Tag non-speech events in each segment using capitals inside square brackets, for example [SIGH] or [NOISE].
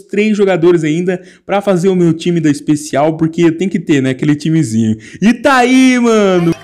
três jogadores ainda para fazer o meu time da especial, porque tem que ter, né, aquele timezinho. E tá aí, mano!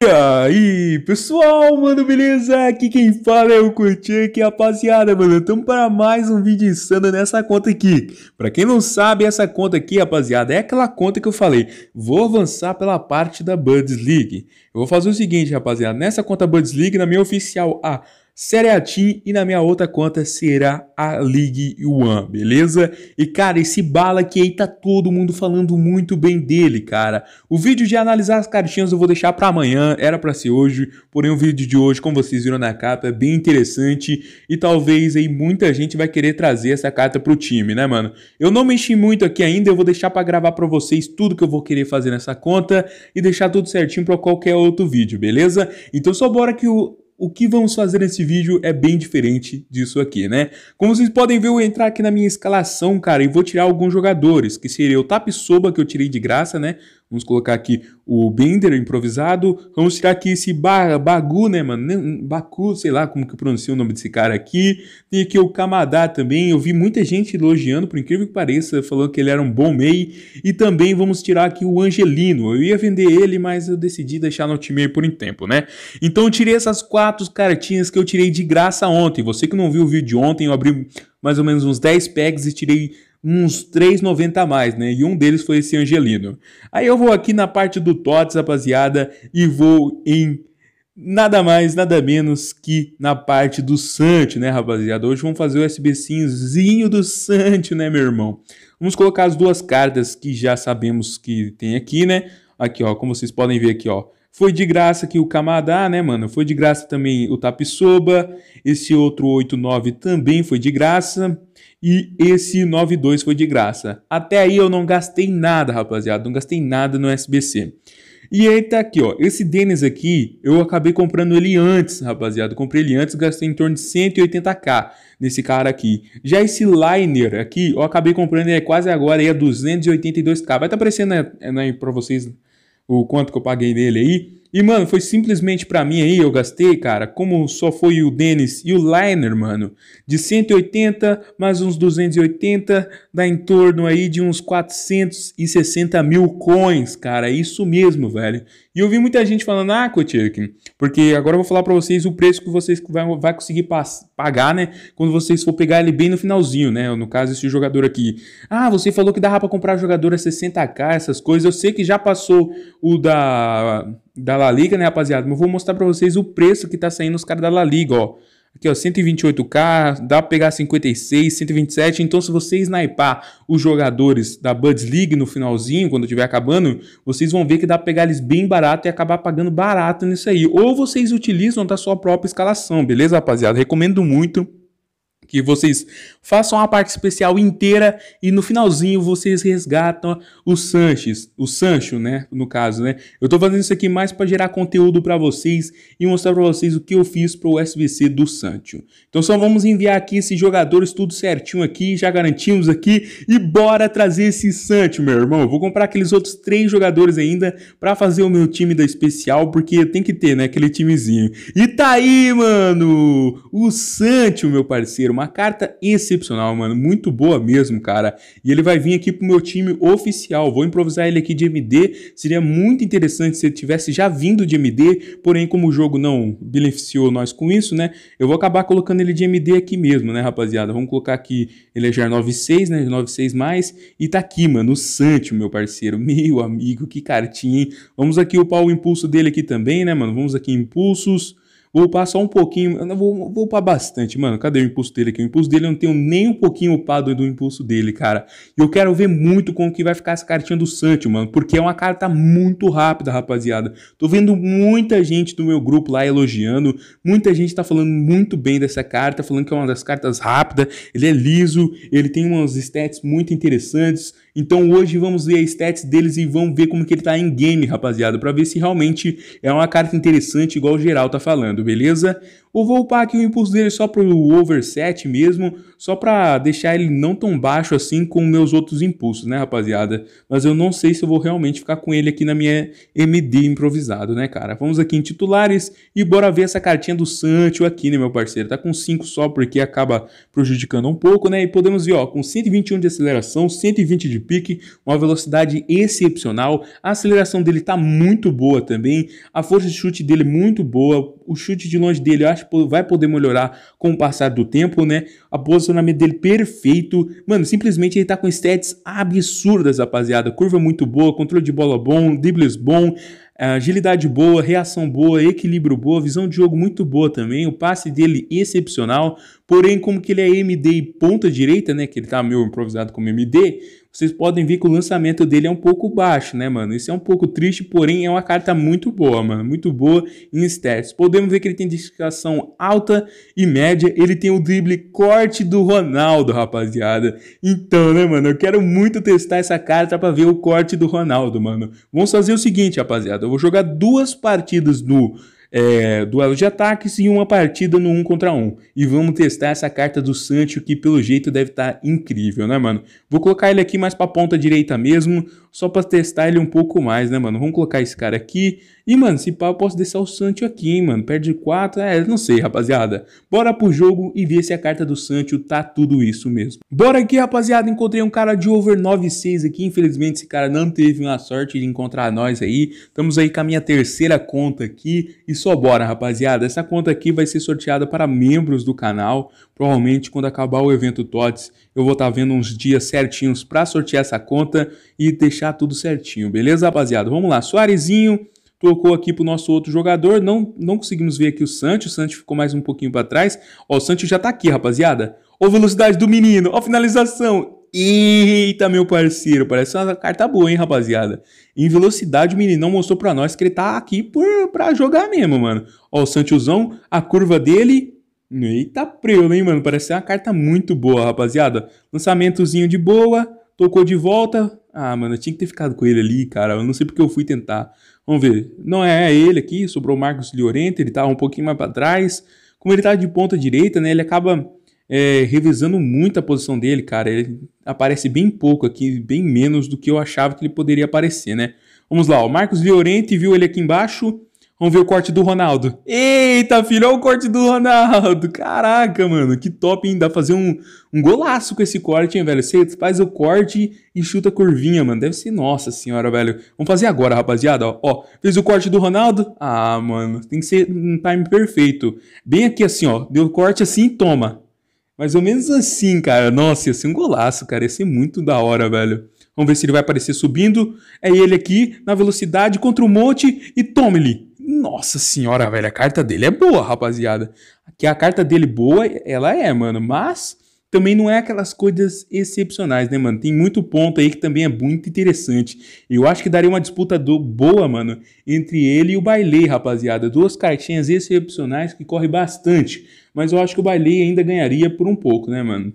E aí, aí, pessoal, mano, beleza? Aqui quem fala é o Curtir, aqui, rapaziada, mano. Estamos para mais um vídeo insano nessa conta aqui. Para quem não sabe, essa conta aqui, rapaziada, é aquela conta que eu falei. Vou avançar pela parte da Buds League. Eu vou fazer o seguinte, rapaziada. Nessa conta Buds League, na minha oficial, a ah, Série A Team e na minha outra conta será a League One, beleza? E cara, esse bala que aí tá todo mundo falando muito bem dele, cara. O vídeo de analisar as cartinhas eu vou deixar para amanhã, era para ser hoje, porém o vídeo de hoje, como vocês viram na capa, é bem interessante e talvez aí muita gente vai querer trazer essa carta pro time, né, mano? Eu não mexi muito aqui ainda, eu vou deixar para gravar para vocês tudo que eu vou querer fazer nessa conta e deixar tudo certinho para qualquer outro vídeo, beleza? Então só bora que o o que vamos fazer nesse vídeo é bem diferente disso aqui, né? Como vocês podem ver, eu vou entrar aqui na minha escalação, cara, e vou tirar alguns jogadores, que seria o Tapsoba, que eu tirei de graça, né? Vamos colocar aqui o Bender improvisado. Vamos tirar aqui esse ba Bagu, né, mano? Baku, sei lá como que eu pronuncio o nome desse cara aqui. Tem aqui o Kamadá também. Eu vi muita gente elogiando, por incrível que pareça, falando que ele era um bom MEI. E também vamos tirar aqui o Angelino. Eu ia vender ele, mas eu decidi deixar no Ultimate por um tempo, né? Então eu tirei essas quatro cartinhas que eu tirei de graça ontem. Você que não viu o vídeo de ontem, eu abri mais ou menos uns 10 packs e tirei uns 3,90 a mais, né? E um deles foi esse Angelino. Aí eu vou aqui na parte do TOTS, rapaziada, e vou em nada mais, nada menos que na parte do Sante, né, rapaziada? Hoje vamos fazer o SBCzinho do Sante, né, meu irmão? Vamos colocar as duas cartas que já sabemos que tem aqui, né? Aqui, ó, como vocês podem ver aqui, ó. Foi de graça aqui o Camadá, ah, né, mano? Foi de graça também o Tapisoba. Esse outro 89 também foi de graça. E esse 92 foi de graça. Até aí eu não gastei nada, rapaziada. Não gastei nada no SBC. E aí tá aqui, ó. Esse Dennis aqui, eu acabei comprando ele antes, rapaziada. comprei ele antes, gastei em torno de 180k nesse cara aqui. Já esse Liner aqui, eu acabei comprando ele quase agora, aí é 282k. Vai estar tá aparecendo né, né pra vocês o quanto que eu paguei nele aí. E, mano, foi simplesmente para mim aí, eu gastei, cara, como só foi o Dennis e o Liner, mano, de 180 mais uns 280, dá em torno aí de uns 460 mil coins, cara, isso mesmo, velho. E eu vi muita gente falando, ah, Kotirk, porque agora eu vou falar para vocês o preço que vocês vai, vai conseguir pagar, né, quando vocês for pegar ele bem no finalzinho, né, no caso esse jogador aqui. Ah, você falou que dava pra comprar jogador a 60k, essas coisas, eu sei que já passou o da da La Liga, né, rapaziada? Mas eu vou mostrar para vocês o preço que tá saindo os caras da La Liga, ó. Aqui, ó, 128k, dá pra pegar 56, 127. Então, se você sniper os jogadores da Buds League no finalzinho, quando tiver acabando, vocês vão ver que dá pra pegar eles bem barato e acabar pagando barato nisso aí. Ou vocês utilizam da sua própria escalação, beleza, rapaziada? Recomendo muito que vocês façam a parte especial inteira e no finalzinho vocês resgatam o Sanches, o Sancho, né, no caso, né? Eu tô fazendo isso aqui mais para gerar conteúdo para vocês e mostrar para vocês o que eu fiz pro SBC do Sancho. Então só vamos enviar aqui esses jogadores tudo certinho aqui, já garantimos aqui e bora trazer esse Sancho, meu irmão. vou comprar aqueles outros três jogadores ainda para fazer o meu time da especial, porque tem que ter, né, aquele timezinho. E tá aí, mano, o Sancho, meu parceiro uma carta excepcional, mano. Muito boa mesmo, cara. E ele vai vir aqui pro meu time oficial. Vou improvisar ele aqui de MD. Seria muito interessante se ele tivesse já vindo de MD. Porém, como o jogo não beneficiou nós com isso, né? Eu vou acabar colocando ele de MD aqui mesmo, né, rapaziada? Vamos colocar aqui eleger é 96, né? 96 mais. E tá aqui, mano, o Sancho, meu parceiro. Meu amigo, que cartinha, hein? Vamos aqui upar o impulso dele aqui também, né, mano? Vamos aqui em impulsos. Vou upar só um pouquinho, vou, vou upar bastante, mano. Cadê o impulso dele aqui? O impulso dele eu não tenho nem um pouquinho upado do impulso dele, cara. E eu quero ver muito como que vai ficar essa cartinha do Santi mano, porque é uma carta muito rápida, rapaziada. Tô vendo muita gente do meu grupo lá elogiando, muita gente tá falando muito bem dessa carta, falando que é uma das cartas rápidas, ele é liso, ele tem umas stats muito interessantes, então hoje vamos ver a stats deles e vamos ver como que ele tá em game, rapaziada, para ver se realmente é uma carta interessante igual o geral tá falando, beleza? Ou vou upar aqui o impulso dele só pro over 7 mesmo, só para deixar ele não tão baixo assim com meus outros impulsos, né, rapaziada? Mas eu não sei se eu vou realmente ficar com ele aqui na minha MD improvisado, né, cara? Vamos aqui em titulares e bora ver essa cartinha do Sancho aqui, né, meu parceiro? Tá com 5 só porque acaba prejudicando um pouco, né? E podemos ver, ó, com 121 de aceleração, 120 de pique, uma velocidade excepcional. A aceleração dele tá muito boa também, a força de chute dele é muito boa, o chute de longe dele, eu acho que vai poder melhorar com o passar do tempo, né? O posicionamento dele perfeito. Mano, simplesmente ele tá com stats absurdas, rapaziada. Curva muito boa, controle de bola bom, dribles bom, eh, agilidade boa, reação boa, equilíbrio boa, visão de jogo muito boa também, o passe dele excepcional, porém como que ele é MD e ponta direita, né, que ele tá meio improvisado como MD, vocês podem ver que o lançamento dele é um pouco baixo, né, mano? Isso é um pouco triste, porém é uma carta muito boa, mano. Muito boa em stats. Podemos ver que ele tem destacação alta e média. Ele tem o drible corte do Ronaldo, rapaziada. Então, né, mano? Eu quero muito testar essa carta para ver o corte do Ronaldo, mano. Vamos fazer o seguinte, rapaziada. Eu vou jogar duas partidas no é, duelo de ataques e uma partida no 1 um contra 1. Um. E vamos testar essa carta do Sancho, que pelo jeito deve estar tá incrível, né, mano? Vou colocar ele aqui mais pra ponta direita mesmo, só pra testar ele um pouco mais, né, mano? Vamos colocar esse cara aqui. E, mano, se pá, eu posso deixar o Sancho aqui, hein, mano? Perde 4, é, não sei, rapaziada. Bora pro jogo e ver se a carta do Sancho tá tudo isso mesmo. Bora aqui, rapaziada, encontrei um cara de over 9.6 aqui. Infelizmente, esse cara não teve uma sorte de encontrar nós aí. Estamos aí com a minha terceira conta aqui. E só bora, rapaziada. Essa conta aqui vai ser sorteada para membros do canal. Provavelmente quando acabar o evento TOTS, eu vou estar tá vendo uns dias certinhos para sortear essa conta e deixar tudo certinho, beleza, rapaziada? Vamos lá, Soarezinho tocou aqui pro nosso outro jogador. Não, não conseguimos ver aqui o Santi. O Santi ficou mais um pouquinho para trás. Ó, o Santi já está aqui, rapaziada. Ó, velocidade do menino. Ó, finalização. Eita, meu parceiro, parece uma carta boa, hein, rapaziada. Em velocidade, o meninão mostrou pra nós que ele tá aqui por, pra jogar mesmo, mano. Ó, o Santiozão, a curva dele... Eita, preu, hein, mano. Parece uma carta muito boa, rapaziada. Lançamentozinho de boa, tocou de volta. Ah, mano, eu tinha que ter ficado com ele ali, cara. Eu não sei porque eu fui tentar. Vamos ver. Não é, é ele aqui, sobrou o Marcos Llorente, ele tá um pouquinho mais pra trás. Como ele tá de ponta direita, né, ele acaba é, revisando muito a posição dele, cara. Ele aparece bem pouco aqui, bem menos do que eu achava que ele poderia aparecer, né? Vamos lá, o Marcos Llorente viu ele aqui embaixo. Vamos ver o corte do Ronaldo. Eita, filho, olha o corte do Ronaldo. Caraca, mano, que top, hein? Dá pra fazer um, um golaço com esse corte, hein, velho? Você faz o corte e chuta a curvinha, mano. Deve ser, nossa senhora, velho. Vamos fazer agora, rapaziada. Ó, ó, fez o corte do Ronaldo. Ah, mano, tem que ser um time perfeito. Bem aqui assim, ó. Deu corte assim e toma. Mais ou menos assim, cara. Nossa, ia ser um golaço, cara. Ia ser muito da hora, velho. Vamos ver se ele vai aparecer subindo. É ele aqui, na velocidade, contra o monte. E tome-lhe. Nossa senhora, velho. A carta dele é boa, rapaziada. que a carta dele boa, ela é, mano. Mas também não é aquelas coisas excepcionais, né, mano? Tem muito ponto aí que também é muito interessante. Eu acho que daria uma disputa do, boa, mano, entre ele e o Bailey, rapaziada. Duas cartinhas excepcionais que corre bastante. Mas eu acho que o Bailey ainda ganharia por um pouco, né, mano?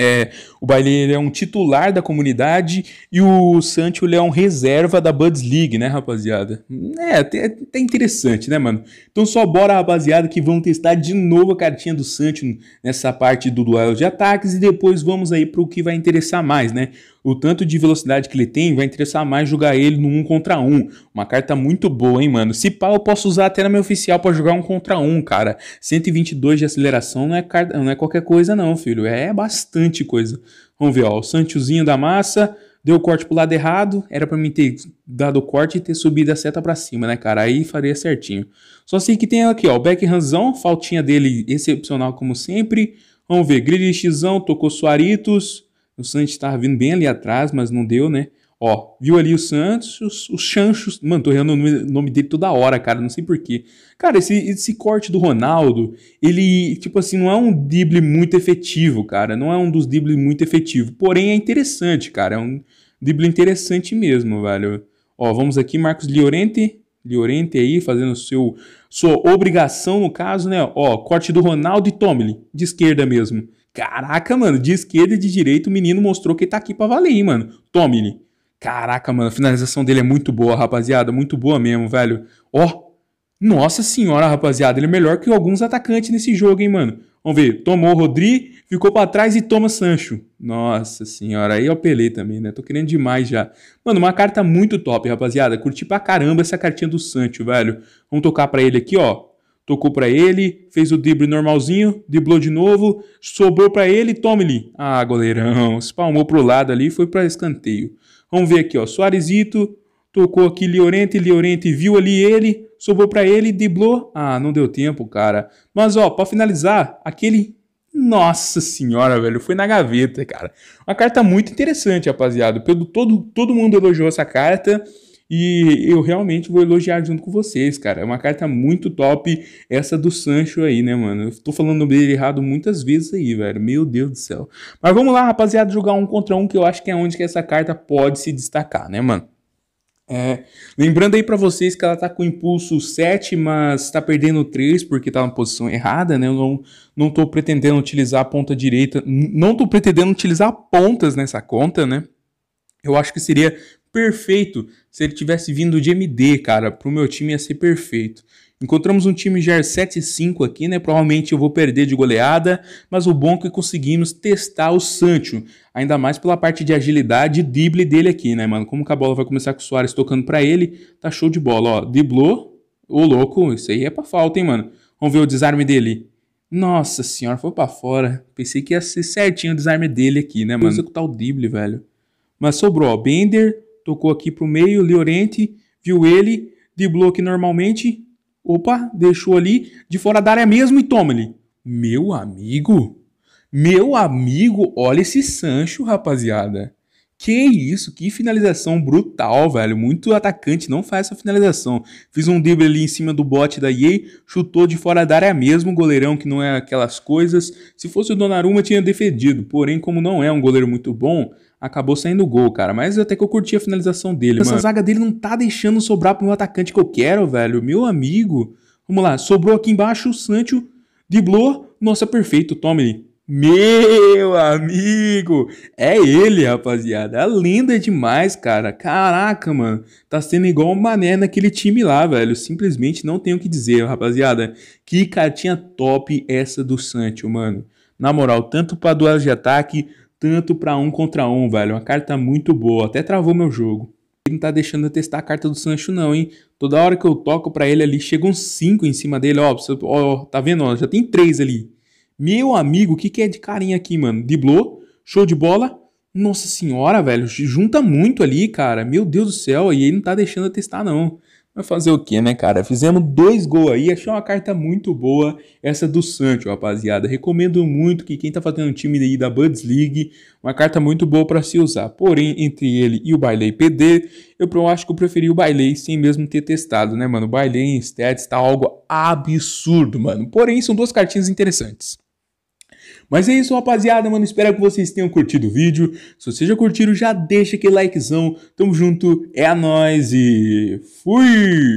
É, o Bailey é um titular da comunidade e o Sancho ele é um reserva da Buds League, né, rapaziada? É, até, até interessante, né, mano? Então só bora, rapaziada, que vamos testar de novo a cartinha do Sancho nessa parte do duelo de ataques e depois vamos aí para o que vai interessar mais, né? o tanto de velocidade que ele tem vai interessar mais jogar ele no 1 contra 1. Uma carta muito boa, hein, mano? Se pá, eu posso usar até na minha oficial para jogar um contra um, cara. 122 de aceleração não é, car... não é qualquer coisa, não, filho. É bastante coisa. Vamos ver, ó. O Sanchozinho da massa deu o corte pro lado errado, era para mim ter dado o corte e ter subido a seta para cima, né, cara? Aí faria certinho. Só sei que tem aqui, ó, o backhandzão, faltinha dele excepcional como sempre. Vamos ver, Grilixzão, tocou Suaritos, o Santos estava vindo bem ali atrás, mas não deu, né? Ó, viu ali o Santos, os, os chanchos. Mano, tô errando o nome, nome dele toda hora, cara, não sei porquê. Cara, esse, esse corte do Ronaldo, ele, tipo assim, não é um drible muito efetivo, cara. Não é um dos dribles muito efetivo. Porém, é interessante, cara. É um drible interessante mesmo, velho. Ó, vamos aqui, Marcos Liorente. Liorente aí, fazendo seu, sua obrigação, no caso, né? Ó, corte do Ronaldo e Tomlin, de esquerda mesmo. Caraca, mano, de esquerda e de direita o menino mostrou que tá aqui pra valer, hein, mano. Tome ele. Caraca, mano, a finalização dele é muito boa, rapaziada. Muito boa mesmo, velho. Ó, oh, nossa senhora, rapaziada. Ele é melhor que alguns atacantes nesse jogo, hein, mano. Vamos ver. Tomou o Rodri, ficou para trás e toma Sancho. Nossa senhora, aí é o Pelé também, né? Tô querendo demais já. Mano, uma carta muito top, rapaziada. Curti pra caramba essa cartinha do Sancho, velho. Vamos tocar pra ele aqui, ó tocou para ele, fez o drible normalzinho, driblou de novo, sobrou para ele, tome-lhe. Ah, goleirão, [LAUGHS] espalmou pro lado ali, foi para escanteio. Vamos ver aqui, ó, suarezito tocou aqui Liorente, Liorente viu ali ele, sobrou para ele, driblou. Ah, não deu tempo, cara. Mas ó, para finalizar, aquele nossa senhora, velho, foi na gaveta, cara. Uma carta muito interessante, rapaziada. Pelo todo, todo mundo elogiou essa carta. E eu realmente vou elogiar junto com vocês, cara. É uma carta muito top, essa do Sancho aí, né, mano? Eu tô falando dele errado muitas vezes aí, velho. Meu Deus do céu. Mas vamos lá, rapaziada, jogar um contra um, que eu acho que é onde que essa carta pode se destacar, né, mano? É, lembrando aí para vocês que ela tá com impulso 7, mas tá perdendo 3 porque tá na posição errada, né? Eu não, não tô pretendendo utilizar a ponta direita, não tô pretendendo utilizar pontas nessa conta, né? Eu acho que seria perfeito. Se ele tivesse vindo de MD, cara, pro meu time ia ser perfeito. Encontramos um time já 7-5 aqui, né? Provavelmente eu vou perder de goleada, mas o bom é que conseguimos testar o Sancho, ainda mais pela parte de agilidade e drible dele aqui, né, mano? Como que a bola vai começar com o Soares tocando para ele, tá show de bola, ó. Diblou. ô louco, isso aí é pra falta, hein, mano? Vamos ver o desarme dele. Nossa senhora, foi para fora. Pensei que ia ser certinho o desarme dele aqui, né, mano? Vou executar o drible, velho. Mas sobrou, ó, Bender, Tocou aqui para o meio, Leorente viu ele, driblou aqui normalmente. Opa, deixou ali de fora da área mesmo e toma ele. Meu amigo, meu amigo, olha esse Sancho, rapaziada. Que isso, que finalização brutal, velho. Muito atacante não faz essa finalização. Fiz um drible ali em cima do bote da EA, chutou de fora da área mesmo, goleirão que não é aquelas coisas. Se fosse o Donnarumma, tinha defendido. Porém, como não é um goleiro muito bom, acabou saindo gol, cara. Mas até que eu curti a finalização dele, Essa mano. zaga dele não tá deixando sobrar pro meu atacante que eu quero, velho. Meu amigo. Vamos lá, sobrou aqui embaixo o Sancho, driblou. Nossa, perfeito, tome ele. Meu amigo, é ele, rapaziada. A lenda é demais, cara. Caraca, mano. Tá sendo igual o mané naquele time lá, velho. Simplesmente não tenho o que dizer, rapaziada. Que cartinha top essa do Sancho, mano. Na moral, tanto para duelos de ataque, tanto para um contra um, velho. Uma carta tá muito boa, até travou meu jogo. Ele não tá deixando eu testar a carta do Sancho não, hein? Toda hora que eu toco para ele ali, chegam cinco em cima dele, ó, ó tá vendo? Ó, já tem três ali. Meu amigo, o que que é de carinha aqui, mano? Diblou, show de bola. Nossa senhora, velho, junta muito ali, cara. Meu Deus do céu, e ele não tá deixando eu testar não. Mas fazer o que, né, cara? Fizemos dois gols aí, achei uma carta muito boa essa do Sancho, rapaziada. Recomendo muito que quem tá fazendo um time aí da Bundesliga, uma carta muito boa para se usar. Porém, entre ele e o Bailey PD, eu acho que eu preferi o Bailey sem mesmo ter testado, né, mano? O Bailey em stats tá algo absurdo, mano. Porém, são duas cartinhas interessantes. Mas é isso, rapaziada, mano. Espero que vocês tenham curtido o vídeo. Se vocês já curtiram, já deixa aquele likezão. Tamo junto, é a nós e fui!